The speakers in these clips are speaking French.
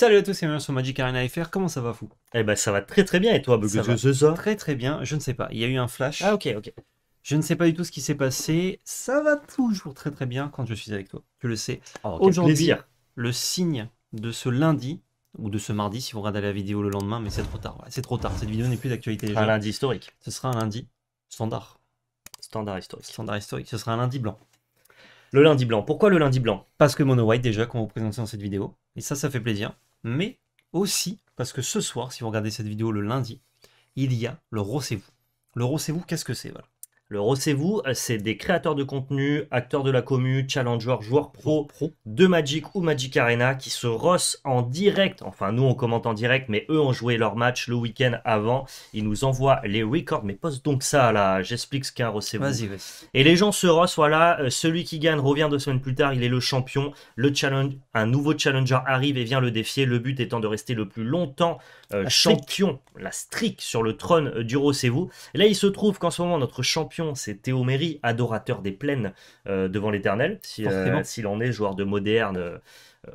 Salut à tous c'est bienvenue sur Magic Arena FR, comment ça va fou Eh ben ça va très très bien et toi Très très bien, je ne sais pas, il y a eu un flash. Ah ok ok. Je ne sais pas du tout ce qui s'est passé, ça va toujours très très bien quand je suis avec toi, tu le sais. Oh, Aujourd'hui, le signe de ce lundi, ou de ce mardi si vous regardez la vidéo le lendemain, mais c'est trop tard, c'est trop tard, cette vidéo n'est plus d'actualité. Un lundi historique. Ce sera un lundi standard. Standard historique. Standard historique, ce sera un lundi blanc. Le lundi blanc. Pourquoi le lundi blanc Parce que Mono White, déjà, qu'on vous présente dans cette vidéo. Et ça, ça fait plaisir mais aussi parce que ce soir, si vous regardez cette vidéo le lundi, il y a le rossez vous Le rossez vous qu'est-ce que c'est voilà. Le rossez euh, c'est des créateurs de contenu, acteurs de la commu, challenger, joueurs pro, pro, de Magic ou Magic Arena qui se rossent en direct. Enfin, nous, on commente en direct, mais eux ont joué leur match le week-end avant. Ils nous envoient les records. Mais pose donc ça, là. J'explique ce qu'est un rossez Vas-y, Et les gens se rossent, voilà. Euh, celui qui gagne revient deux semaines plus tard. Il est le champion. Le challenge, un nouveau challenger arrive et vient le défier. Le but étant de rester le plus longtemps euh, champion, la stricte sur le trône du Rossez-vous. Là, il se trouve qu'en ce moment, notre champion c'est Théo adorateur des plaines euh, devant l'éternel, euh, s'il en est, joueur de moderne. Euh,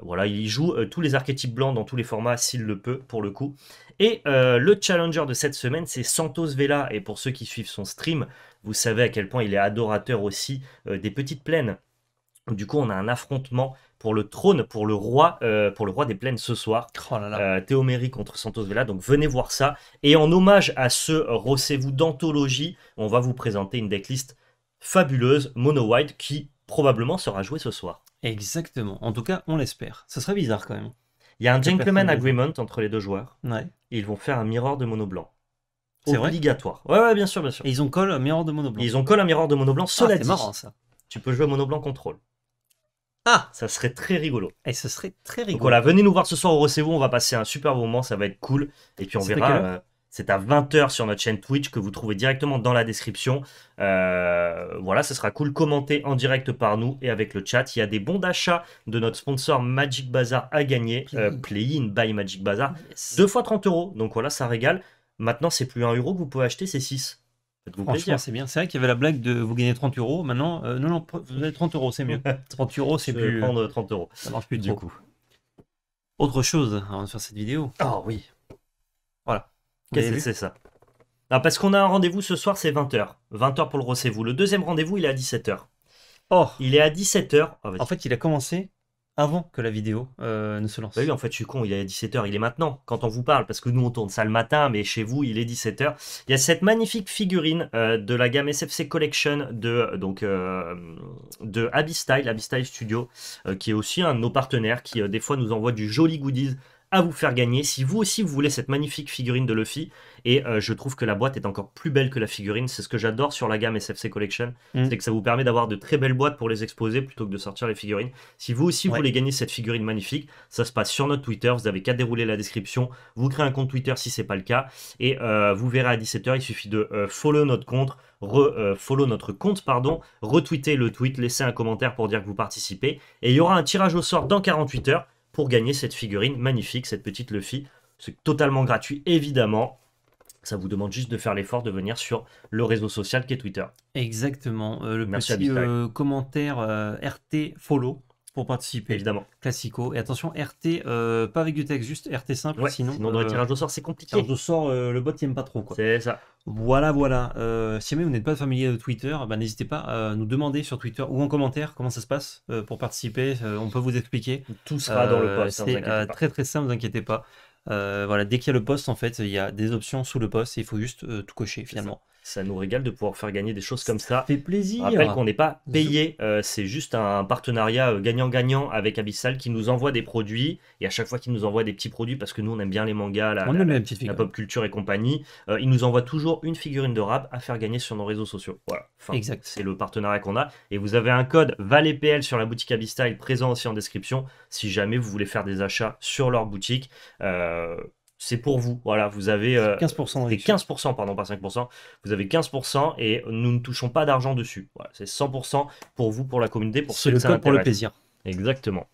voilà, il joue tous les archétypes blancs dans tous les formats s'il le peut, pour le coup. Et le challenger de cette semaine, c'est Santos Vela. Et pour ceux qui suivent son stream, vous savez à quel point il est adorateur aussi des petites plaines. Du coup, on a un affrontement pour le trône, pour le roi, euh, pour le roi des plaines ce soir. Oh euh, Théomérie contre Santos Vela. Donc venez voir ça. Et en hommage à ce Rossez-vous d'anthologie, on va vous présenter une decklist fabuleuse, Mono White, qui probablement sera jouée ce soir. Exactement. En tout cas, on l'espère. Ce serait bizarre quand même. Il y a un gentleman agreement entre les deux joueurs. Ils vont faire un miroir de mono blanc. C'est obligatoire. Vrai ouais, bien sûr, bien sûr. ils ont collé un miroir de mono blanc. Ils ont collé un miroir de mono blanc. Ah, c'est marrant ça. Tu peux jouer mono blanc contrôle. Ah Ça serait très rigolo. Et eh, ce serait très rigolo. Donc voilà, venez nous voir ce soir au recevo on va passer un super moment, ça va être cool. Et puis on verra. c'est à 20h euh, sur notre chaîne Twitch que vous trouvez directement dans la description. Euh, voilà, ce sera cool. Commentez en direct par nous et avec le chat. Il y a des bons d'achat de notre sponsor Magic Bazaar à gagner. Play-in euh, by Magic Bazaar. 2 Deux fois 30 euros. Donc voilà, ça régale. Maintenant, c'est plus 1 euro que vous pouvez acheter, c'est 6. Franchement, c'est bien. C'est vrai qu'il y avait la blague de vous gagner 30 euros. Maintenant, euh, non, non, vous avez 30 euros, c'est mieux. 30 euros, c'est plus. Euh, prendre 30 euros. Ça marche plus du coup. Autre chose avant de faire cette vidéo. Ah oh, oui. Voilà. Qu'est-ce que c'est ça Parce qu'on a un rendez-vous ce soir, c'est 20h. 20h pour le recez vous Le deuxième rendez-vous, il est à 17h. Oh Il est à 17h. Ah, en fait, il a commencé avant que la vidéo euh, ne se lance. Bah oui, en fait, je suis con, il est 17h, il est maintenant quand on vous parle, parce que nous, on tourne ça le matin, mais chez vous, il est 17h. Il y a cette magnifique figurine euh, de la gamme SFC Collection de, euh, donc, de Abbey Style, Abbey Style Studio, qui est aussi un de nos partenaires, qui des fois nous envoie du joli goodies à vous faire gagner. Si vous aussi vous voulez cette magnifique figurine de Luffy, et euh, je trouve que la boîte est encore plus belle que la figurine, c'est ce que j'adore sur la gamme SFC Collection, mm. c'est que ça vous permet d'avoir de très belles boîtes pour les exposer plutôt que de sortir les figurines. Si vous aussi vous voulez gagner cette figurine magnifique, ça se passe sur notre Twitter, vous n'avez qu'à dérouler la description, vous créez un compte Twitter si c'est pas le cas, et euh, vous verrez à 17h, il suffit de euh, follow notre compte, follow notre compte, pardon, retweeter le tweet, laisser un commentaire pour dire que vous participez, et il y aura un tirage au sort dans 48 heures pour gagner cette figurine magnifique, cette petite Luffy. C'est totalement gratuit, évidemment. Ça vous demande juste de faire l'effort de venir sur le réseau social qui est Twitter. Exactement. Euh, le Merci euh, commentaire euh, RT Follow pour participer. Évidemment. Classico. Et attention, RT, euh, pas avec du texte, juste RT simple, sinon. Sinon, dans le euh, tirage au sort, c'est compliqué. sort, euh, le bot aime pas trop, quoi. C'est ça. Voilà, voilà. si jamais vous n'êtes pas familier de Twitter, bah, n'hésitez pas à nous demander sur Twitter ou en commentaire comment ça se passe pour participer. on peut vous expliquer. Tout sera dans le post. Hein, c'est très très simple, vous inquiétez pas. voilà, dès qu'il y a le poste, en fait, il y a des options sous le poste et il faut juste tout cocher finalement ça nous régale de pouvoir faire gagner des choses comme ça. Ça fait plaisir. rappelle qu'on n'est pas payé, euh, c'est juste un partenariat euh, gagnant-gagnant avec Abyssal qui nous envoie des produits et à chaque fois qu'il nous envoie des petits produits parce que nous on aime bien les mangas, la, pop culture et compagnie, euh, il nous envoie toujours une figurine de rap à faire gagner sur nos réseaux sociaux. Voilà. exact. C'est le partenariat qu'on a et vous avez un code VALEPL sur la boutique Abyssal présent aussi en description si jamais vous voulez faire des achats sur leur boutique c'est pour vous. Voilà, vous avez 15%, et 15%, pardon, pas 5%. Vous avez 15% et nous ne touchons pas d'argent dessus. c'est 100% pour vous, pour la communauté, pour ceux le que pour le plaisir. Exactement.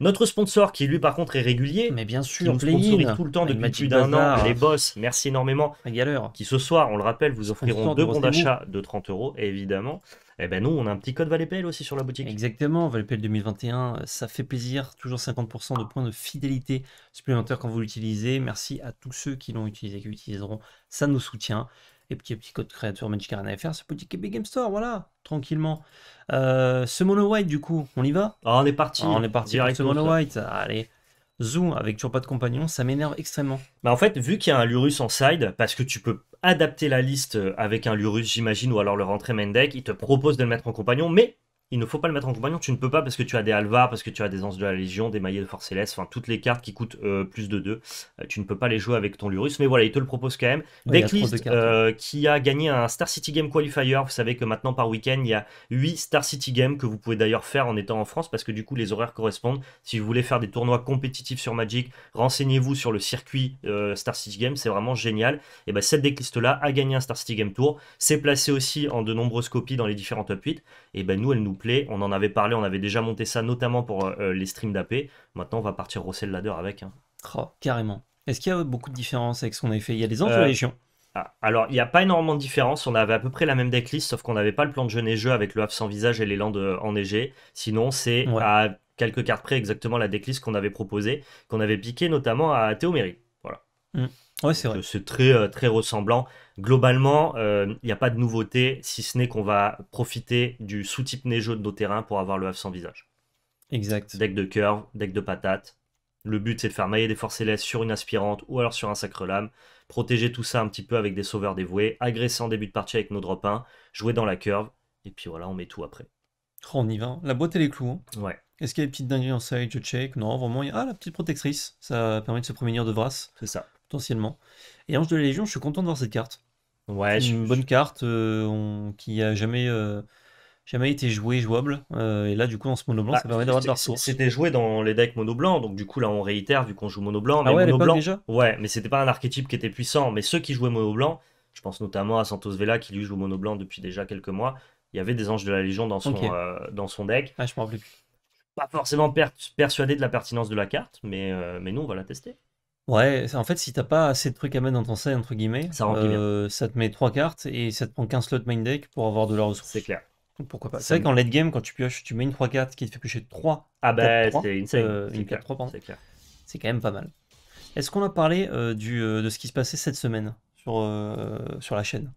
Notre sponsor, qui lui par contre est régulier, mais bien sûr, qui nous tout le temps depuis plus d'un an, les boss, merci énormément. La galère. Qui ce soir, on le rappelle, vous offriront deux bons d'achat de 30 euros, évidemment. Et eh ben nous, on a un petit code Valépel aussi sur la boutique. Exactement, Valépel 2021, ça fait plaisir, toujours 50% de points de fidélité supplémentaires quand vous l'utilisez. Merci à tous ceux qui l'ont utilisé, qui l'utiliseront, ça nous soutient. Et petit petit code créateur Magic Arena FR, ce petit Québec Game Store, voilà, tranquillement. Euh, ce mono white du coup, on y va ah, On est parti. Ah, on est parti avec ce mono white. Allez. zoom avec toujours pas de compagnon, ça m'énerve extrêmement. Bah en fait, vu qu'il y a un Lurus en side, parce que tu peux adapter la liste euh, avec un Lurus, j'imagine, ou alors le rentrer deck, Il te propose de le mettre en compagnon, mais il ne faut pas le mettre en compagnon. Tu ne peux pas parce que tu as des Alvar, parce que tu as des Anses de la Légion, des Maillets de Force enfin toutes les cartes qui coûtent euh, plus de 2. Euh, tu ne peux pas les jouer avec ton Lurus, mais voilà, il te le propose quand même. Ouais, hein. euh, qui a gagné un Star City Game Qualifier. Vous savez que maintenant par week-end, il y a 8 Star City Games que vous pouvez d'ailleurs faire en étant en France parce que du coup, les horaires correspondent. Si vous voulez faire des tournois compétitifs sur Magic, renseignez-vous sur le circuit Star City Game, c'est vraiment génial. Et ben, cette decklist-là a gagné un Star City Game Tour, s'est placé aussi en de nombreuses copies dans les différentes top 8. Et ben, nous, elle nous on en avait parlé, on avait déjà monté ça notamment pour euh, euh, les streams d'AP. Maintenant, on va partir le Ladder avec. Hein. Oh, carrément. Est-ce qu'il y a beaucoup de différences avec ce qu'on avait fait Il y a des enjeux euh... Ah, alors, il n'y a pas énormément de différence. On avait à peu près la même decklist, sauf qu'on n'avait pas le plan de jeu neigeux avec le Havre sans visage et les Landes euh, enneigées. Sinon, c'est à quelques cartes près exactement la decklist qu'on avait proposé qu'on avait piqué notamment à Théomérie. Voilà. Mmh. Ouais, c'est vrai. C'est très, très ressemblant. Globalement, il euh, n'y a pas de nouveauté, si ce n'est qu'on va profiter du sous-type neigeux de nos terrains pour avoir le havre sans visage. Exact. Deck de curve, deck de patate. Le but, c'est de faire mailler des forces célestes sur une aspirante ou alors sur un sacre-lame. Protéger tout ça un petit peu avec des sauveurs dévoués. Agresser en début de partie avec nos drop Jouer dans la curve. Et puis voilà, on met tout après. Oh, on y va. La boîte, elle est clous. Hein. Ouais. Est-ce qu'il y a des petites dingueries en side Je check. Non, vraiment. Y a... Ah, la petite protectrice. Ça permet de se prémunir de Vras. C'est ça. Potentiellement. Et Ange de la Légion, je suis content de voir cette carte. Ouais, c'est une bonne carte euh, qui a jamais, euh, jamais été jouée, jouable. Euh, et là, du coup, en ce mono blanc, bah, ça permet d'avoir de la ressource. C'était joué dans les decks mono blanc, donc du coup là on réitère vu qu'on joue mono blanc. Ah mais ouais, déjà ouais, mais c'était pas un archétype qui était puissant. Mais ceux qui jouaient mono blanc, je pense notamment à Santos Vela qui lui joue mono blanc depuis déjà quelques mois. Il y avait des anges de la légion dans son, dans son deck. Ah, je me rappelle plus. Pas forcément persuadé de la pertinence de la carte, mais, mais nous on va la tester. Ouais, en fait, si t'as pas assez de trucs à mettre dans ton set, entre guillemets, ça, euh, te met 3 cartes et ça te prend qu'un slot main deck pour avoir de la ressource. C'est clair. pourquoi pas C'est vrai qu'en late game, quand tu pioches, tu mets une 3 cartes qui te fait piocher 3. Ah bah, c'est une euh, une 4-3, C'est clair. C'est quand même pas mal. Est-ce qu'on a parlé euh, du, de ce qui se passait cette semaine sur, sur la chaîne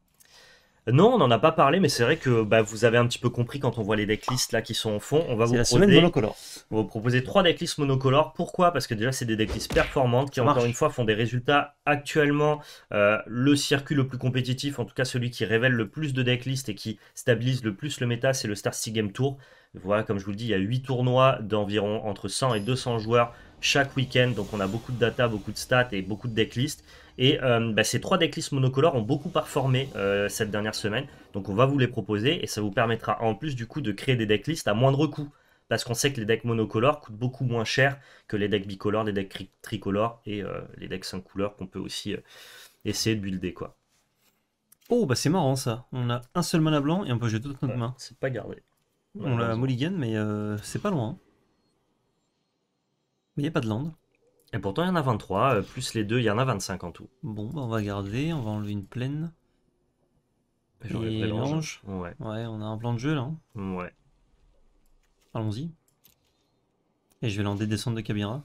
non, on n'en a pas parlé, mais c'est vrai que bah, vous avez un petit peu compris quand on voit les decklists là qui sont en fond. On va vous la proposer, monocolore. vous proposer trois decklists monocolores. Pourquoi Parce que déjà, c'est des decklists performantes qui, encore une fois, font des résultats actuellement. Euh, le circuit le plus compétitif, en tout cas celui qui révèle le plus de decklists et qui stabilise le plus le méta, c'est le Star City Game Tour. Voilà, comme je vous le dis, il y a 8 tournois d'environ entre 100 et 200 joueurs chaque week-end. Donc on a beaucoup de data, beaucoup de stats et beaucoup de decklists. Et euh, bah, ces trois decklists monocolores ont beaucoup performé euh, cette dernière semaine. Donc on va vous les proposer et ça vous permettra en plus du coup de créer des decklists à moindre coût parce qu'on sait que les decks monocolores coûtent beaucoup moins cher que les decks bicolores, les decks tricolores et euh, les decks 5 couleurs qu'on peut aussi essayer de builder quoi. Oh bah c'est marrant ça, on a un seul mana blanc et on peut jeter toute notre main. C'est pas gardé. On l'a mulligan mais c'est pas loin. Mais il n'y a pas de land. Et pourtant, il y en a 23, euh, plus les deux, il y en a 25 en tout. Bon, bah, on va garder, on va enlever une plaine. Bah, Et, l'ange. Ouais. ouais, on a un plan de jeu là. Hein. Ouais. Allons-y. Et je vais l'en descendre de Kabira.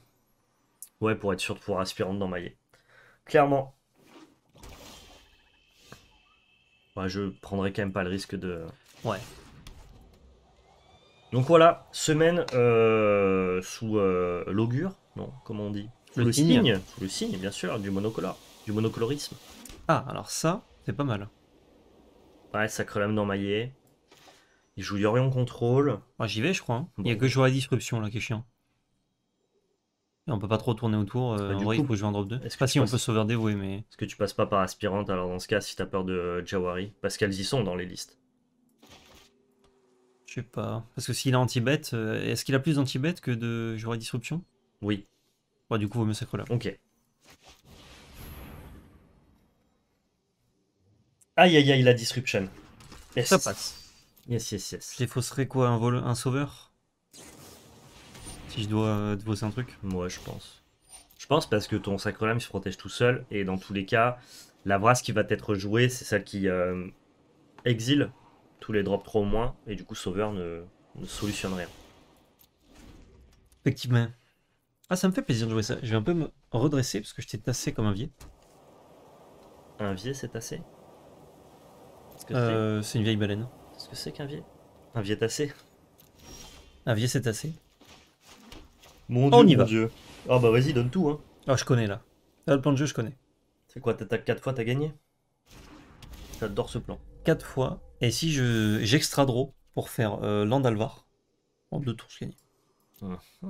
Ouais, pour être sûr de pouvoir dans d'emmailler. Clairement. Ouais, je prendrai quand même pas le risque de... Ouais. Donc voilà, semaine euh, sous euh, l'augure, non, comment on dit le, signe. bien sûr, du monocolore. Du monocolorisme. Ah, alors ça, c'est pas mal. Ouais, sacré lame Maillet. Il joue Yorion Contrôle. Ah, j'y vais, je crois. Hein. Il n'y a que jouer à disruption là qui est chiant. Et on peut pas trop tourner autour. Euh, bah, coup, il faut jouer un drop 2. Est-ce pas si on peut sauver mais. Est-ce que tu passes pas par aspirante alors dans ce cas si t'as peur de Jawari Parce qu'elles y sont dans les listes. Je sais pas. Parce que s'il a anti bête euh, est-ce qu'il a plus danti bête que de jouer à disruption Oui du coup, vaut mieux sacre Ok. Aïe aïe aïe, la disruption. Yes. Ça passe. Yes, yes, yes. Je les quoi un, vol... un sauveur Si je dois euh, un truc Moi, je pense. Je pense parce que ton Sacre-Lâme, sacre-lame se protège tout seul et dans tous les cas, la brasse qui va être jouée, c'est celle qui euh, exile tous les drops 3 au moins et du coup, sauveur ne, ne solutionne rien. Effectivement. Ah, ça me fait plaisir de jouer ça. Je vais un peu me redresser parce que je t'ai tassé comme un vieil. Un vieil c'est tassé euh, C'est une vieille baleine. Qu'est-ce que c'est qu'un vieil Un vieil tassé Un vieil c'est tassé Mon dieu, On y va. Ah oh, bah vas-y, donne tout. Hein. Ah, je connais là. Ah, le plan de jeu, je connais. C'est quoi T'attaques 4 fois, t'as gagné J'adore ce plan. 4 fois. Et si je j'extra draw pour faire euh, Landalvar, en deux tours, je gagne. Ah, ah.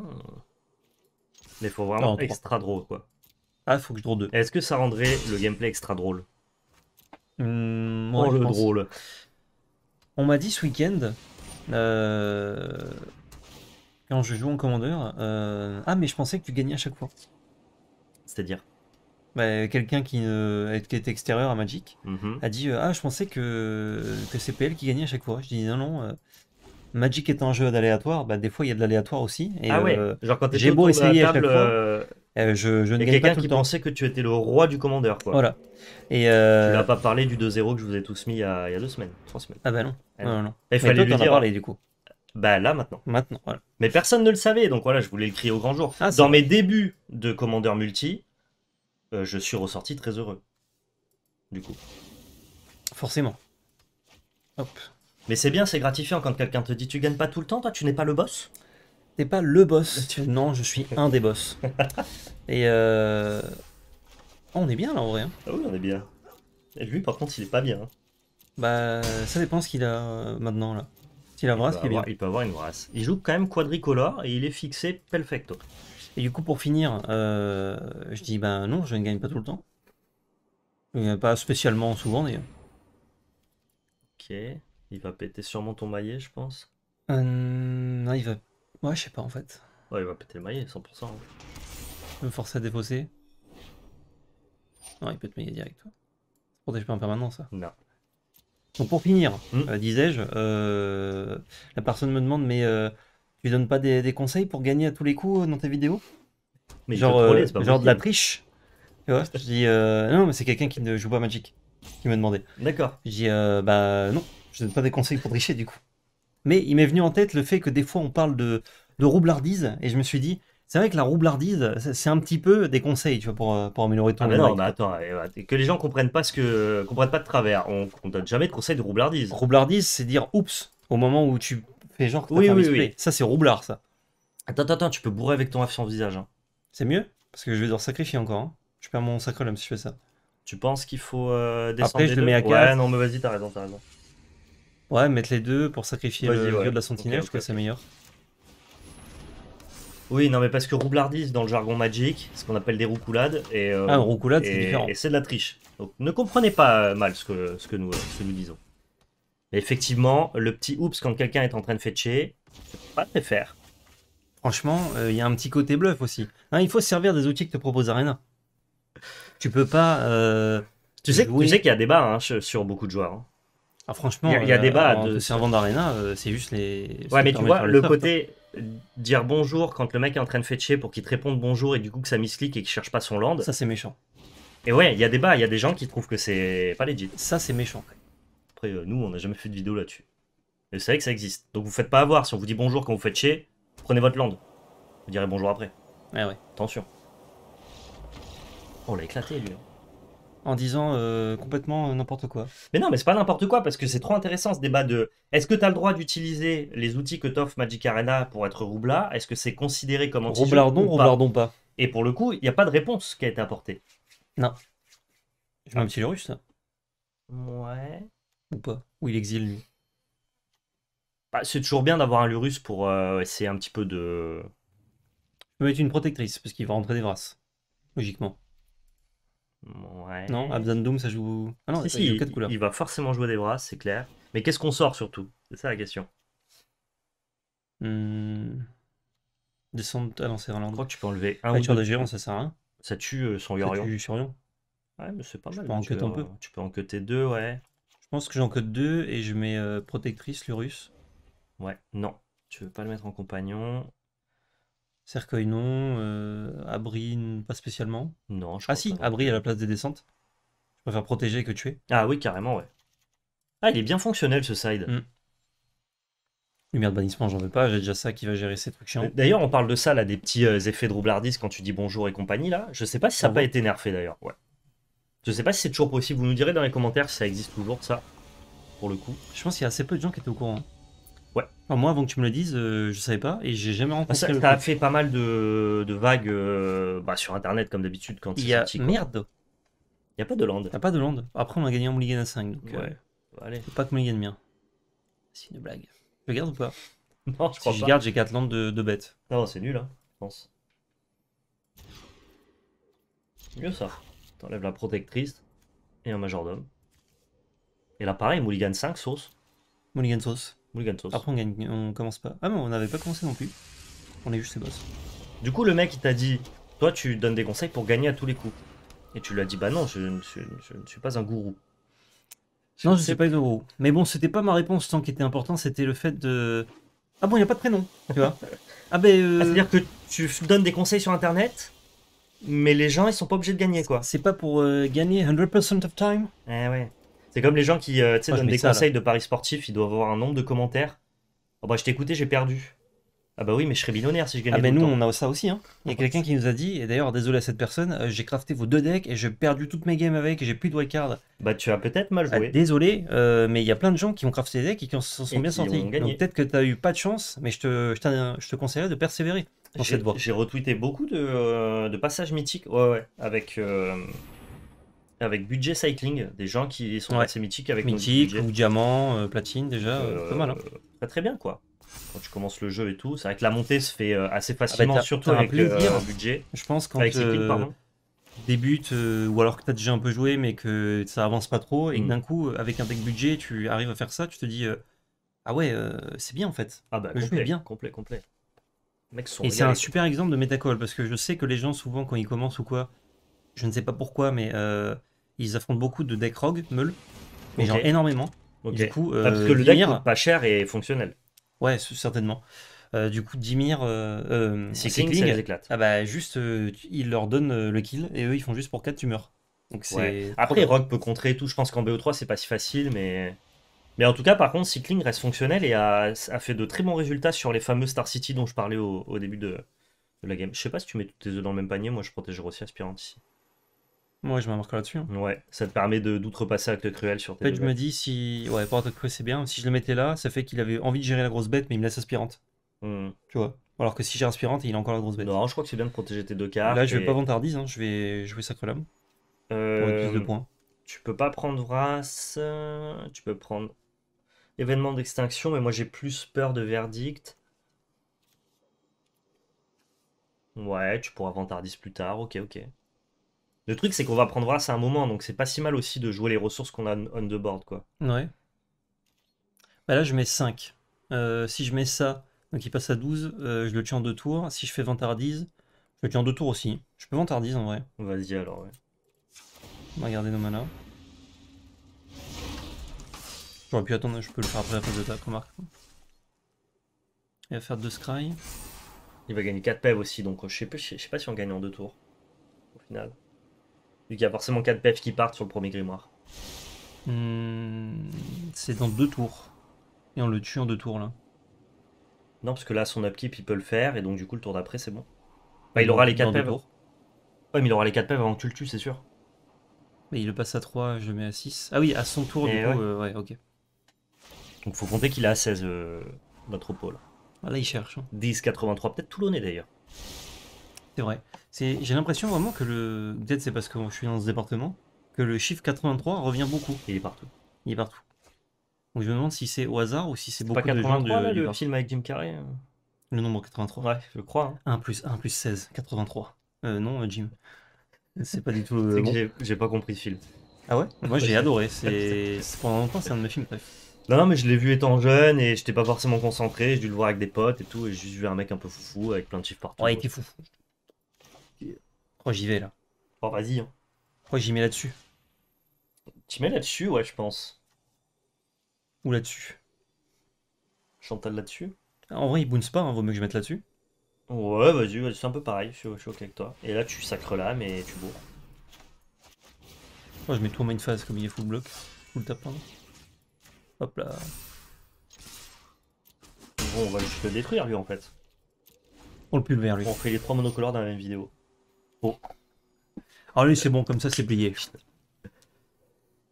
Mais faut vraiment extra drôle, quoi. Ah, faut que je drôle deux. Est-ce que ça rendrait le gameplay extra drôle le hmm, drôle. On m'a dit ce week-end, euh, quand je joue en commandeur, euh, ah, mais je pensais que tu gagnais à chaque fois. C'est-à-dire bah, Quelqu'un qui, était extérieur à Magic mhm. a dit euh, Ah, je pensais que, que c'est PL qui gagnait à chaque fois. Je dis Non, non Magic est un jeu d'aléatoire, bah, des fois il y a de l'aléatoire aussi. Et, ah ouais, euh, genre quand j'ai beau essayer à chaque fois. Euh, euh, je, je ne quelqu'un qui pensait que tu étais le roi du commandeur. Quoi. Voilà. Et euh... Tu pas parler du 2-0 que je vous ai tous mis il y, a, deux semaines, trois semaines. Ah bah non. Ah non, non. Il fallait toi, lui en du coup. Bah là maintenant. Maintenant, Mais personne ne le savait, donc voilà, je voulais le crier au grand jour. Ah, Dans mes débuts de commandeur multi, je suis ressorti très heureux. Du coup. Forcément. Hop. Mais c'est bien, c'est gratifiant quand quelqu'un te dit tu gagnes pas tout le temps, toi tu n'es pas le boss T'es pas le boss. Non, je suis un des boss. Et euh, on est bien là en vrai. Hein. Ah oui, on est bien. Et lui par contre, il est pas bien. Hein. Bah, ça dépend ce qu'il a euh, maintenant là. S'il a brasse, il, bien. il peut avoir une brasse. Il joue quand même quadricolore et il est fixé perfecto. Et du coup, pour finir, euh, je dis bah non, je ne gagne pas tout le temps. Pas spécialement souvent d'ailleurs. Ok. Il va péter sûrement ton maillet, je pense. Euh, non, il va. Ouais, je sais pas en fait. Ouais, il va péter le maillet, 100%. Hein. me forcer à déposer. Non, il peut te mailler direct. Toi. Ça protège pas en permanence, ça Non. Donc pour finir, hmm. euh, disais-je, euh, la personne me demande, mais euh, tu donnes pas des, conseils pour gagner à tous les coups euh, dans tes vidéos mais Genre, de la triche je dis, non, mais c'est quelqu'un qui ne joue pas Magic qui me demandait. D'accord. Je dis, bah non, je donne pas des conseils pour tricher du coup. Mais il m'est venu en tête le fait que des fois on parle de, de roublardise et je me suis dit, c'est vrai que la roublardise, c'est un petit peu des conseils, tu vois, pour, euh, améliorer ton ah non, mais attends, eh, bah, que les gens comprennent pas ce que comprennent pas de travers. On, donne jamais de conseils de roublardise. Roublardise, c'est dire oups au moment où tu fais genre oui, oui, oui. Ça c'est roublard ça. Attends, attends, tu peux bourrer avec ton affiant visage. Hein. C'est mieux parce que je vais devoir sacrifier encore. Hein. Je perds mon sacrolum si je fais ça. Tu penses qu'il faut euh, descendre Après, je le mets à 4. Ouais, non, mais vas-y, raison, t'as raison. Ouais, mettre les deux pour sacrifier le ouais. de la sentinelle, je crois que c'est meilleur. Oui, non, mais parce que roublardise dans le jargon magique, ce qu'on appelle des roucoulades, et, euh, ah, c'est Et c'est de la triche. Donc ne comprenez pas euh, mal ce que, ce que, nous, euh, nous disons. effectivement, le petit oups quand quelqu'un est en train de fetcher, c'est pas très faire. Franchement, il y a un petit côté bluff aussi. Hein, il faut se servir des outils que te propose Arena. Tu peux pas. tu, sais, qu'il y a débat hein, sur beaucoup de joueurs. Hein. Ah, franchement, il y, a, euh, des bas de servant d'arena, euh, c'est juste les. Ouais, mais tu vois, le côté hein. dire bonjour quand le mec est en train de fetcher pour qu'il te réponde bonjour et du coup que ça misclick et qu'il cherche pas son land. Ça, c'est méchant. Et ouais, il y a des bas, il y a des gens qui trouvent que c'est pas legit. Ça, c'est méchant. Après, euh, nous, on n'a jamais fait de vidéo là-dessus. Mais c'est vrai que ça existe. Donc vous faites pas avoir. Si on vous dit bonjour quand vous faites chier, prenez votre land. Vous direz bonjour après. Ouais, eh ouais. Attention. Oh, on l'a éclaté, lui. Hein en disant euh, complètement euh, n'importe quoi. Mais non, mais c'est pas n'importe quoi parce que c'est trop intéressant ce débat de est-ce que tu as le droit d'utiliser les outils que t'offre Magic Arena pour être roublard Est-ce que c'est considéré comme anti Roublardon, ou roublardon pas, Et pour le coup, il n'y a pas de réponse qui a été apportée. Non. Je un Même si le russe, Ouais. Ou pas. Ou il exile bah, c'est toujours bien d'avoir un Lurus pour euh, essayer un petit peu de. Je peux mettre une protectrice, parce qu'il va rentrer des brasses. Logiquement. Ouais. Non, Abzandum, ça joue. Ah non, si, il, couleurs. il va forcément jouer des bras, c'est clair. Mais qu'est-ce qu'on sort surtout C'est ça la question. Hum... Descendre. à ah lancer c'est Je que tu peux enlever un de géant, ça sert Ça tue euh, son son Yorion. Ça tue Yorion. Ouais, mais c'est pas mal. Tu peux en cutter un peu. Tu peux deux, ouais. Je pense que j'en cutte deux et je mets euh, Protectrice, le russe. Ouais, non. Tu veux pas le mettre en compagnon. Cercueil, non. Euh, abri, pas spécialement. Non, je Ah si, abri à la place des descentes. Je préfère protéger que tuer. Ah oui, carrément, ouais. Ah, il est bien fonctionnel ce side. Mm. Lumière de bannissement, j'en veux pas, j'ai déjà ça qui va gérer ces trucs chiants. Euh, d'ailleurs, on parle de ça, là, des petits euh, effets de roublardise quand tu dis bonjour et compagnie, là. Je sais pas si ça n'a ah pas été nerfé, d'ailleurs. Ouais. Je sais pas si c'est toujours possible. Vous nous direz dans les commentaires si ça existe toujours, de ça. Pour le coup. Je pense qu'il y a assez peu de gens qui étaient au courant moi, avant que tu me le dises, euh, je savais pas et j'ai jamais bah, rencontré. Ça, le t'as fait pas mal de, de vagues euh, bah, sur Internet comme d'habitude quand il y a merde. Il y a pas de lande Il a pas de lande Après, on a gagné en Mulligan à 5, donc euh, ouais. euh, allez. Faut pas que Mulligan mienne. C'est une blague. Je garde ou pas Non, je si crois je pas. garde, j'ai 4 landes de, de bêtes. Non, c'est nul, hein, je pense. Mieux ça. T'enlèves la protectrice et un majordome. Et là, pareil, Mulligan 5 sauce. Mulligan sauce. Après, on, commence pas. Ah, non on avait pas commencé non plus. On est juste ses boss. Du coup, le mec, il t'a dit Toi, tu donnes des conseils pour gagner à tous les coups. Et tu lui as dit Bah non, je, ne suis, pas un gourou. non, je ne sais pas un gourou. Mais bon, c'était pas ma réponse tant qu'il était important, c'était le fait de. Ah bon, il n'y a pas de prénom, tu vois. ah ben. Euh, ah, c'est-à-dire que tu donnes des conseils sur internet, mais les gens, ils sont pas obligés de gagner, quoi. C'est pas pour euh, gagner 100% of time Eh ouais. C'est comme les gens qui euh, tu sais donnent des conseils de paris sportifs, ils doivent avoir un nombre de commentaires. Oh bah je t'ai écouté, j'ai perdu. Ah bah oui, mais je serais millionnaire si je gagnais. Ah bah nous, on a ça aussi. Hein. Il y a quelqu'un qui nous a dit, et d'ailleurs, désolé à cette personne, euh, j'ai crafté vos deux decks et j'ai perdu toutes mes games avec et j'ai plus de wildcard. Bah tu as peut-être mal ah, joué. désolé, euh, mais il y a plein de gens qui ont crafté des decks et qui s'en sont et bien sortis. Donc peut-être que tu as eu pas de chance, mais je te, je, conseillerais de persévérer J'ai retweeté beaucoup de, passages mythiques, ouais, avec avec budget cycling, des gens qui sont assez mythiques avec mythique ou diamant, euh, platine déjà, euh, euh, pas mal. Hein. Très bien quoi. Quand tu commences le jeu et tout, c'est vrai que la montée se fait assez ah bah, facilement, surtout avec un budget. Je pense quand tu débutes ou alors que tu as déjà un peu joué mais que ça avance pas trop et mm. d'un coup avec un deck budget tu arrives à faire ça tu te dis ah ouais c'est bien en fait ah bah, le jeu est bien complet complet et c'est un super exemple de métacole parce que je sais que les gens souvent quand ils commencent ou quoi je ne sais pas pourquoi mais ils affrontent beaucoup de deck rogue, meul, mais énormément. Du coup, ah, parce euh, que le deck pas cher et fonctionnel. Ouais, certainement. Euh, du coup, Dimir, euh, euh Cycling, ah bah juste, il leur donne le kill et eux ils font juste pour 4 tu meurs. Donc c'est. Après, Rogue peut contrer tout. Je pense qu'en BO3 c'est pas si facile, mais. Mais en tout cas, par contre, Cycling reste fonctionnel et a, fait de très bons résultats sur les fameux Star City dont je parlais au, début de, la game. Je sais pas si tu mets tous tes œufs dans le même panier. Moi, je protège aussi Aspirant ici. Moi, je m'embarque là-dessus. Hein. Ouais, ça te permet de d'outrepasser le Cruel sur En fait, je me dis si. Ouais, pour cruel, c'est bien. Si je le mettais là, ça fait qu'il avait envie de gérer la grosse bête, mais il me laisse aspirante. Hmm. Tu vois Alors que si j'ai aspirante, il a encore la grosse bête. Non, je crois que c'est bien de protéger tes deux cartes. Là, je vais pas vantardise, hein. je vais jouer Sacre Lame pour euh, plus de euh, points. Tu peux pas prendre race... Euh, tu peux prendre événement d'extinction, mais moi j'ai plus peur de verdict. Ouais, tu pourras vantardise plus tard, ok, ok. Le truc, c'est qu'on va prendre RAC à un moment, donc c'est pas si mal aussi de jouer les ressources qu'on a on the board, quoi. Ouais. Bah là, je mets 5. Euh, si je mets ça, donc il passe à 12, euh, je le tiens en deux tours. Si je fais ventardise, je le tiens en deux tours aussi. Je peux ventardise en vrai. Vas-y alors, ouais. On va garder nos manas. J'aurais pu attendre, je peux le faire après la phase de ta remarque. Il va faire deux scry. Il va gagner 4 pèves aussi, donc euh, je sais, je sais pas si on gagne en deux tours. Au final. Vu qu'il y a forcément 4 pèves qui partent sur le premier grimoire. Hmm, c'est dans deux tours. Et on le tue en deux tours là. Non, parce que là, son upkeep, il peut le faire, et donc du coup, le tour d'après, c'est bon. Bah il aura les 4 tours. Ouais, mais il aura les 4 pèves avant que tu le tues, c'est sûr. Mais il le passe à 3, je le mets à 6. Ah oui, à son tour, du coup, euh, ouais, ok. Donc faut compter qu'il a à 16 euh, là. Ah, là, il cherche. Hein. 10, 83, peut-être Toulonnais d'ailleurs. C'est vrai. j'ai l'impression vraiment que le. Peut-être c'est parce que je suis dans ce département que le chiffre 83 revient beaucoup. Il est partout. Il est partout. Donc je me demande si c'est au hasard ou si c'est, beaucoup de le film avec Jim Carrey. Euh le nombre 83. Ouais, je crois. 1 hein. plus 1 16, 83. Euh, non, euh, Jim. C'est pas du tout. c'est que j'ai, pas compris le film. Ah ouais Moi j'ai adoré. C'est... pendant longtemps c'est un de mes films. Bref. Non, mais je l'ai vu étant jeune et j'étais pas forcément concentré. J'ai dû le voir avec des potes et tout. Et j'ai juste vu un mec un peu foufou avec plein de chiffres partout. Ouais, il était foufou. Oh, j'y vais là. Oh, vas-y. Hein. Oh, j'y mets là-dessus. Tu mets là-dessus, ouais, je pense. Ou là-dessus. Chantal là-dessus ah, En vrai, il bounce pas, hein, vaut mieux que je mette là-dessus. Ouais, vas-y, c'est un peu pareil, je suis, ok avec toi. Et là, tu sacres là, mais tu bourres. Oh, je mets tout en main phase comme il est full bloc. Full tap, Hop là. Bon, on va juste le détruire lui en fait. On le pulvère lui. On fait les trois monocolores dans la même vidéo. Oh. Ah Alors lui, c'est bon, comme ça, c'est plié.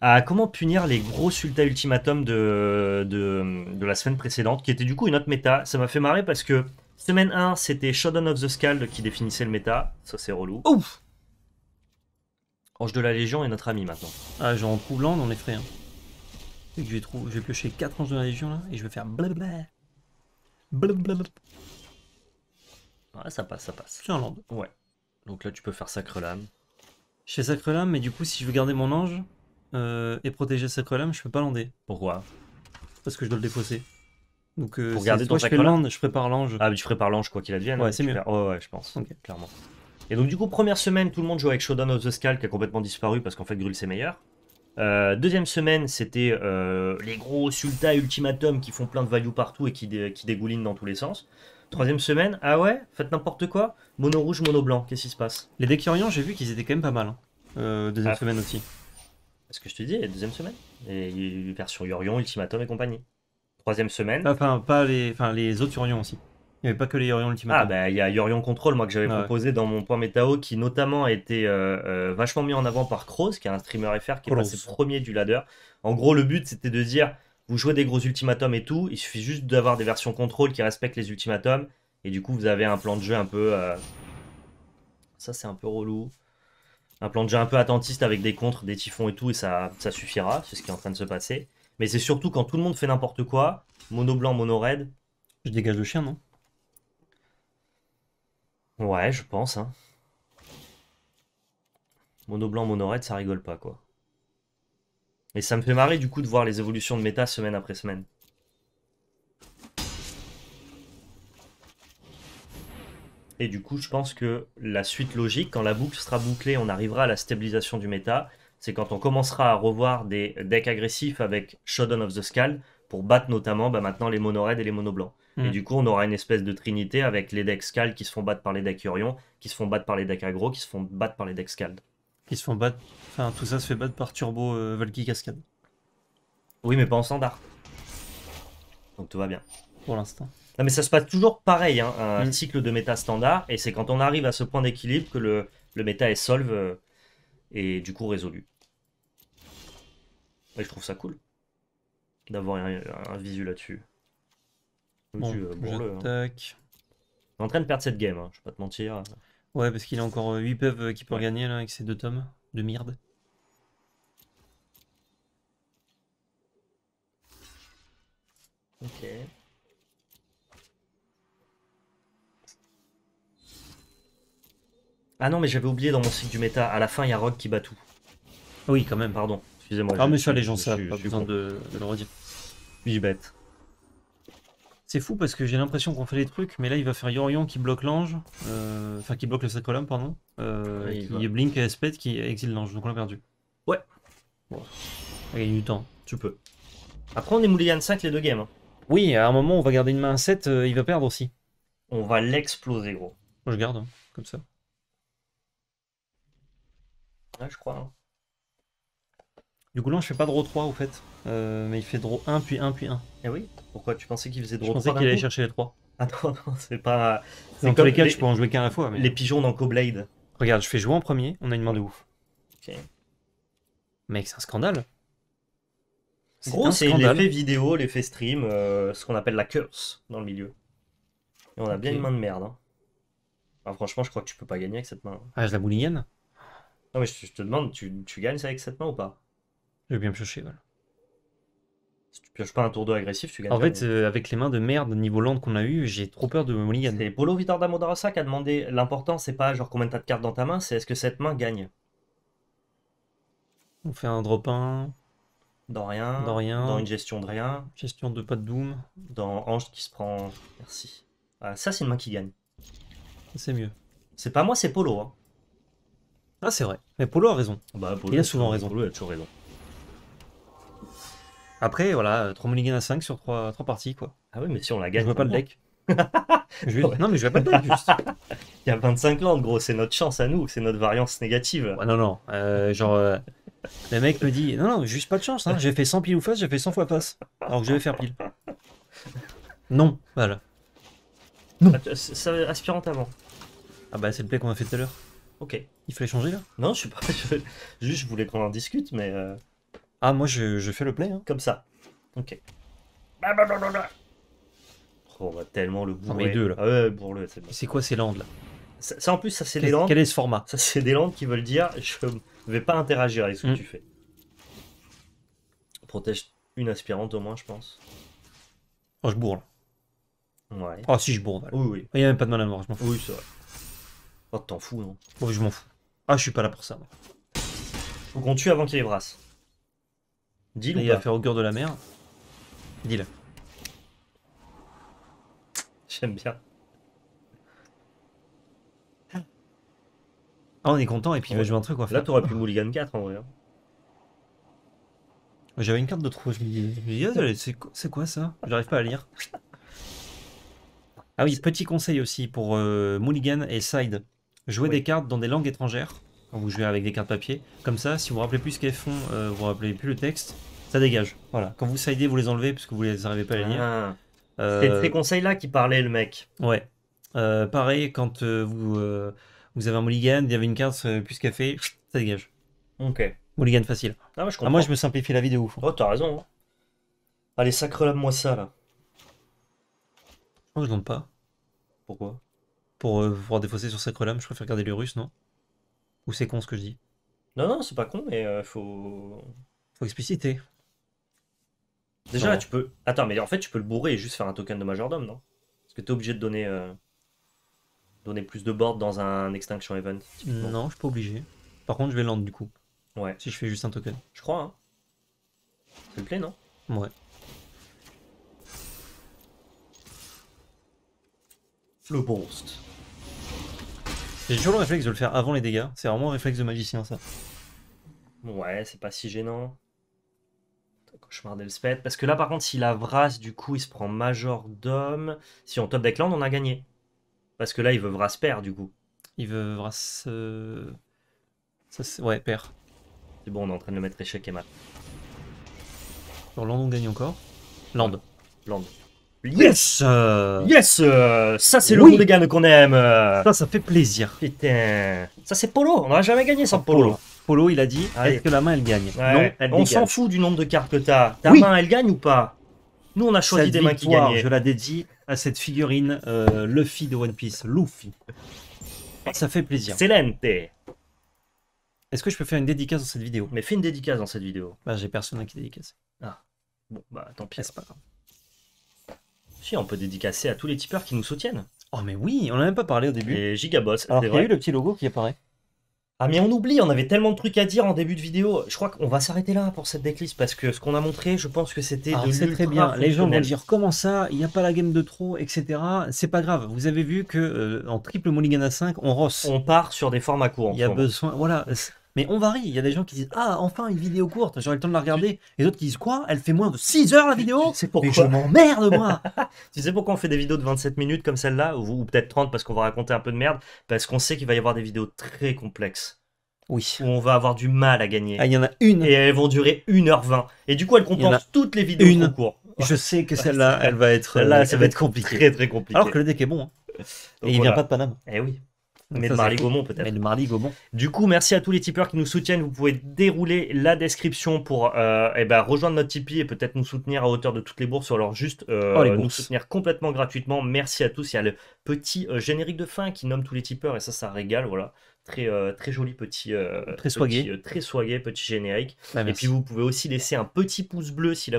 Ah, comment punir les gros Sulta Ultimatum de, de, de, la semaine précédente, qui était du coup une autre méta. Ça m'a fait marrer parce que semaine 1, c'était Shadow of the Scald qui définissait le méta. Ça, c'est relou. Ouf Ange de la Légion est notre ami maintenant. Ah, j'en trouve l'an, on est frais. Hein. Je, vais trouver, je vais piocher 4 anges de la Légion là, et je vais faire blablabla. Blablabla. Ouais, ça passe, ça passe. C'est un land. Ouais. Donc là, tu peux faire Sacre Lame. Je Sacre Lame, mais du coup, si je veux garder mon ange euh, et protéger Sacre Lame, je peux pas lander. Pourquoi Parce que je dois le défausser. Donc, euh, Pour garder je fais je prépare l'ange. Ah, mais tu prépares l'ange, quoi qu'il advienne. Ouais, hein, c'est mieux. Oh, ouais, je pense, clairement. Et donc, du coup, première semaine, tout le monde joue avec Shodan of the Skull qui a complètement disparu parce qu'en fait, Grul c'est meilleur. Euh, deuxième semaine, c'était euh, les gros Sulta Ultimatum qui font plein de value partout et qui dégoulinent dans tous les sens. Troisième semaine, ah ouais, faites n'importe quoi. Mono rouge, mono blanc, qu'est-ce qui se passe Les décurions, j'ai vu qu'ils étaient quand même pas mal. Hein. Euh, deuxième ah. semaine aussi. Ce que je te dis, deuxième semaine. Et version Yorion, Ultimatum et compagnie. Troisième semaine. Ah, enfin, pas les, enfin, les autres Yorion aussi. Il n'y avait pas que les Yorion Ultimatum. Ah, bah, il y a Yorion Control, moi, que j'avais ah, proposé dans mon point métao, qui notamment a été euh, euh, vachement mis en avant par Kroos, qui est un streamer FR qui est passé premier du ladder. En gros, le but, c'était de dire vous jouez des gros ultimatums et tout, il suffit juste d'avoir des versions contrôle qui respectent les ultimatums, et du coup vous avez un plan de jeu un peu... Euh, ça c'est un peu relou. Un plan de jeu un peu attentiste avec des contres, des typhons et tout, et ça, ça suffira, c'est ce qui est en train de se passer. Mais c'est surtout quand tout le monde fait n'importe quoi, mono blanc, mono red... Je dégage le chien, non Ouais, je pense. Hein. Mono blanc, mono raid, ça rigole pas, quoi. Et ça me fait marrer du coup de voir les évolutions de méta semaine après semaine. Et du coup, je pense que la suite logique, quand la boucle sera bouclée, on arrivera à la stabilisation du méta. C'est quand on commencera à revoir des decks agressifs avec Shodan of the Skull pour battre notamment bah, maintenant les mono et les mono blancs. Et mm. du coup, on aura une espèce de trinité avec les decks Scald qui se font battre par les decks Urion, qui se font battre par les decks aggro, qui se font battre par les decks Scald. Ils se font battre. Enfin, tout ça se fait battre par Turbo euh, Valky Cascade. Oui, mais pas en standard. Donc tout va bien. Pour l'instant. Non, mais ça se passe toujours pareil, hein. un mm. cycle de méta standard. Et c'est quand on arrive à ce point d'équilibre que le, méta est solve euh, et du coup résolu. Et je trouve ça cool d'avoir un, visu là-dessus. Bon, euh, hein. Je suis en train de perdre cette game, je hein, je vais pas te mentir. Ouais, parce qu'il a encore 8 peuves qui peuvent gagner là, avec ces deux tomes de merde. Ok. Ah non, mais j'avais oublié dans mon cycle du méta, à la fin, il y a Rogue qui bat tout. Oui, quand même, pardon. Excusez-moi. Ah, mais ça, les gens savent, pas besoin de, le redire. oui bête. C'est fou parce que j'ai l'impression qu'on fait des trucs, mais là il va faire Yorion qui bloque l'ange, euh, enfin qui bloque le sacrolum, pardon, et euh, Blink et blink qui exile l'ange, donc on a perdu. Ouais. Bon. du temps. Tu peux. Après on est Mouligan 5 les deux games. Hein. Oui, à un moment on va garder une main à 7, euh, il va perdre aussi. On va l'exploser gros. je garde, hein, comme ça. je crois. Hein. Du coup, là, je fais pas draw 3 au fait. Euh, mais il fait draw 1, puis 1, puis 1. Et eh oui Pourquoi Tu pensais qu'il faisait draw 3 Je pensais qu'il allait chercher les 3. Ah non, c'est pas. Dans les je peux en jouer qu'un la fois. Mais... Les pigeons dans Coblade. Regarde, je fais jouer en premier, on a une main de ouf. Ok. Mec, c'est un scandale. Gros, c'est l'effet vidéo, l'effet stream, euh, ce qu'on appelle la curse dans le milieu. Et on a bien une main de merde. Hein. franchement, je crois que tu peux pas gagner avec cette main. Ah, je la mouligne Non, mais je, te demande, tu, tu gagnes avec cette main ou pas j'ai bien pioché, voilà. Si tu pioches pas un tour 2 agressif, tu gagnes. En fait, euh, avec les mains de merde niveau land qu'on a eu, j'ai trop peur de Mulligan. C'est Polo Vitarda qui a demandé l'important, c'est pas genre combien t'as de cartes dans ta main, c'est est-ce que cette main gagne On fait un drop 1. Dans rien. Dans rien. Dans une gestion de rien. Gestion de pas de doom. Dans Ange qui se prend. Merci. Ah, ça, c'est une main qui gagne. C'est mieux. C'est pas moi, c'est Polo. Hein. Ah, c'est vrai. Mais Polo a raison. Bah, Il a souvent raison. Polo a toujours raison. Après, voilà, 3 mulligans à 5 sur 3, parties, quoi. Ah oui, mais si on la gagne. Je veux pas le deck. Non, mais je veux pas le deck, juste. Il y a 25 landes, gros, c'est notre chance à nous, c'est notre variance négative. Ah non, non, euh, genre, euh, le mec me dit, non, non, juste pas de chance, hein. j'ai fait 100 piles ou face, j'ai fait 100 fois face, alors que je vais faire pile. Non, voilà. Non. Ah, Aspirante avant. Ah bah c'est le play qu'on a fait tout à l'heure. Ok. Il fallait changer là Non, je suis pas. Juste, je voulais qu'on en discute, mais. Euh, ah, moi, je, je fais le play. Hein. Comme ça. Ok. Oh, on va tellement le ah, bourrer. deux, là. Ah ouais, bourre-le, c'est quoi ces landes, là ça, en plus, ça, c'est des landes. Quel est ce format Ça, c'est des landes qui veulent dire je vais pas interagir avec ce que hmm. tu fais. Protège une aspirante, au moins, je pense. Oh, je bourre, là. Ouais. oh, si, je bourre. Oui, oui. Il n'y a même pas de mal à mort, je m'en fous. Oui, c'est vrai. Oh, t'en fous, non Oui, oh, je m'en fous. Ah, je suis pas là pour ça, moi. Faut qu'on tue avant qu'il les brasse. Deal il va faire augure de la mer. Deal. J'aime bien. Ah, on est content et puis il va jouer un truc. quoi. Là, t'aurais pu Mulligan 4 en vrai. Hein. J'avais une carte de trou. c'est quoi- ça J'arrive pas à lire. Ah oui, petit conseil aussi pour euh, Mulligan et Side. Jouer des cartes dans des langues étrangères vous jouez avec des cartes papier. Comme ça, si vous vous rappelez plus ce qu'elles font, euh, vous vous rappelez plus le texte, ça dégage. Voilà. Quand vous sidez, vous les enlevez parce que vous les arrivez pas à les lire. Ah. Euh, C'était ces conseils-là qui parlait le mec. Ouais. Euh, pareil, quand vous, vous avez un mulligan, il y avait une carte plus café, ça dégage. Ok. Mulligan facile. Ah, moi, je ah, me simplifie la vidéo. Oh, t'as raison. Hein. Allez, sacre moi ça, là. Oh, je demande pas. Pourquoi Pour pouvoir défausser sur sacre je préfère garder les russes, non ou c'est con ce que je dis Non, non, c'est pas con, mais il euh, faut. expliciter. Déjà, tu peux. Attends, mais en fait, tu peux le bourrer et juste faire un token de majordome, non Parce que t'es obligé de donner, euh, donner plus de board dans un Extinction Event. Non, je suis pas obligé. Par contre, je vais land du coup. Ouais, Si je fais juste un token. je crois, hein. Ça te plaît, non Ouais. Le boost j'ai toujours le réflexe de le faire avant les dégâts. C'est vraiment un réflexe de magicien, ça. Ouais, c'est pas si gênant. Cauchemar d'Elspeth. Parce que là, par contre, s'il a Vras, du coup, il se prend majordome. Si on top Land, on a gagné. Parce que là, il veut Vras père, du coup. Il veut Vras. Euh, ouais, père. C'est bon, on est en train de le mettre échec et mat. Alors, Land, on gagne encore Land. Land. Yes Yes euh, euh, euh, Ça, c'est le coup de qu'on aime Ça, ça fait plaisir. Putain Ça, c'est Polo On n'aurait jamais gagné sans Polo. Polo. il a dit, ah est-ce que la main, elle gagne On s'en fout du nombre de cartes que t'as. Ta main, elle gagne ou pas Nous, on a choisi des mains qui gagnaient. Je la dédie à cette figurine Luffy de One Piece. Luffy. Ça fait plaisir. Excellente Est-ce que je peux faire une dédicace dans cette vidéo Mais fais une dédicace dans cette vidéo. Bah, j'ai personne à qui dédicace. Ah. Bon, bah, tant pis. Eh, c'est pas grave on peut dédicacer à tous les tipeurs qui nous soutiennent. Oh, mais oui, on n'en a même pas parlé au début. Les Gigaboss, Alors, il y a eu le petit logo qui apparaît. Ah mais on oublie, on avait tellement de trucs à dire en début de vidéo. Je crois qu'on va s'arrêter là pour cette decklist parce que ce qu'on a montré, je pense que c'était ah, c'est très bien. Les gens vont dire comment ça, il n'y a pas la game de trop, etc. C'est pas grave. Vous avez vu que euh, en triple mulligan à 5, on rosse. On part sur des formats courts. Il y a besoin. Voilà. Mais on varie. Il y a des gens qui disent Ah, enfin une vidéo courte, j'aurai le temps de la regarder. Et d'autres qui disent Quoi Elle fait moins de 6 heures la vidéo C'est pourquoi Mais je m'emmerde, moi Tu sais pourquoi on fait des vidéos de 27 minutes comme celle-là Ou, peut-être 30 parce qu'on va raconter un peu de merde Parce qu'on sait qu'il va y avoir des vidéos très complexes. Oui. Où on va avoir du mal à gagner. Ah, il y en a une. Et elles vont durer 1h20. Et du coup, elles compensent toutes les vidéos une. heure. Je sais que celle-là, elle va être. Là, euh, ça va être compliqué. Très, très compliqué. Alors que le deck est bon. Hein. et il vient pas de Paname. Eh oui mais de Gaumont peut-être. Mais de Gaumont. Du coup, merci à tous les tipeurs qui nous soutiennent. Vous pouvez dérouler la description pour euh, eh ben, rejoindre notre Tipeee et peut-être nous soutenir à hauteur de toutes les bourses sur leur juste euh, oh, nous soutenir complètement gratuitement. Merci à tous. Il y a le petit euh, générique de fin qui nomme tous les tipeurs et ça, ça régale. Voilà. Euh, très, joli petit, euh, très, soigné. Euh, très soigné, petit générique. Bah, et puis vous pouvez aussi laisser un petit pouce bleu si la,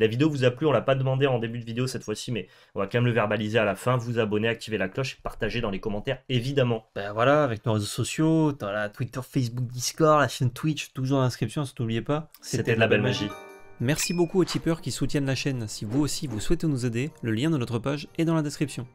vidéo vous a plu. On l'a pas demandé en début de vidéo cette fois-ci, mais on va quand même le verbaliser à la fin. Vous abonner, activer la cloche et partager dans les commentaires, évidemment. Ben voilà, avec nos réseaux sociaux, dans Twitter, Facebook, Discord, la chaîne Twitch, toujours dans l'inscription, si hein, n'oubliez pas. C'était de la belle magie. magie. Merci beaucoup aux tipeurs qui soutiennent la chaîne. Si vous aussi vous souhaitez nous aider, le lien de notre page est dans la description.